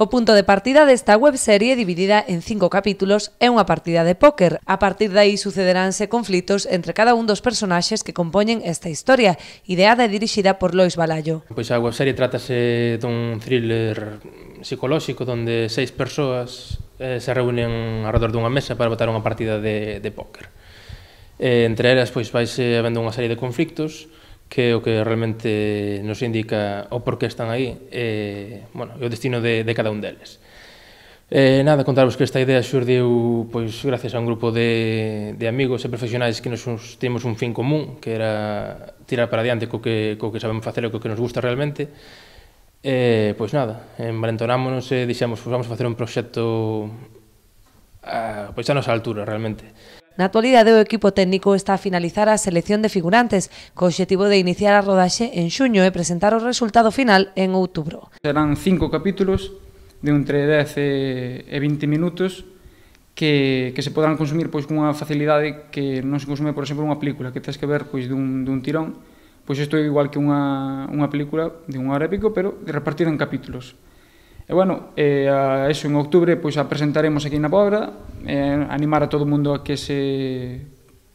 O punto de partida desta webserie dividida en cinco capítulos é unha partida de póker. A partir dai sucederánse conflitos entre cada un dos personaxes que compoñen esta historia, ideada e dirixida por Lois Balallo. Pois a webserie trátase dun thriller psicolóxico donde seis persoas eh, se reúnen alrededor dunha mesa para votar unha partida de, de póker. Eh, entre elas pois vaise habendo unha serie de conflictos que é o que realmente nos indica o porqué están aí e, bueno, o destino de, de cada un deles. Eh, nada, contarvos que esta idea xurdiu pois, gracias a un grupo de, de amigos e profesionais que nos temos un fin común, que era tirar para adiante co que, co que sabemos facer e co que nos gusta realmente. E, eh, pois nada, envalentonámonos e dixemos, pois, vamos facer un proxecto a, pois a nosa altura realmente. Na actualidade, o equipo técnico está a finalizar a selección de figurantes, co objetivo de iniciar a rodaxe en xuño e presentar o resultado final en outubro. Serán cinco capítulos de entre 10 e 20 minutos que, que se podrán consumir pois cunha facilidade que non se consume, por exemplo, unha película que tens que ver pois dun, dun tirón, pois isto é igual que unha, unha película de unha hora épico, pero repartida en capítulos. E bueno, eh, a eso en outubro pois a presentaremos aquí na Pobra, eh, animar a todo mundo a que se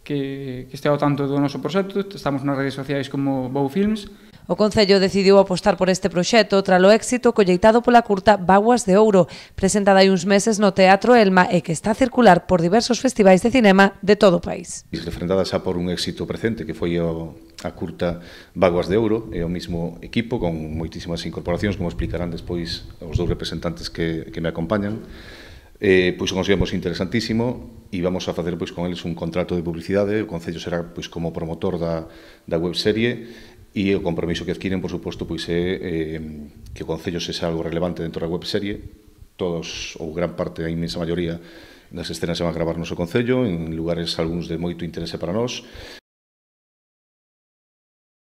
que, que estea ao tanto do noso proxecto, estamos nas redes sociais como Bow Films, O Concello decidiu apostar por este proxecto o éxito colleitado pola curta Baguas de Ouro, presentada hai uns meses no Teatro Elma e que está a circular por diversos festivais de cinema de todo o país. Refrendada xa por un éxito presente que foi o, a curta Baguas de Ouro, e o mismo equipo con moitísimas incorporacións, como explicarán despois os dous representantes que, que me acompañan, eh, pois o consideramos interesantísimo e vamos a facer pois con eles un contrato de publicidade, o Concello será pois como promotor da, da webserie E o compromiso que adquiren, por suposto, pois é eh, que o Concello se algo relevante dentro da webserie. Todos, ou gran parte, a inmensa maioría das escenas se van a gravar no seu Concello, en lugares algúns de moito interese para nós.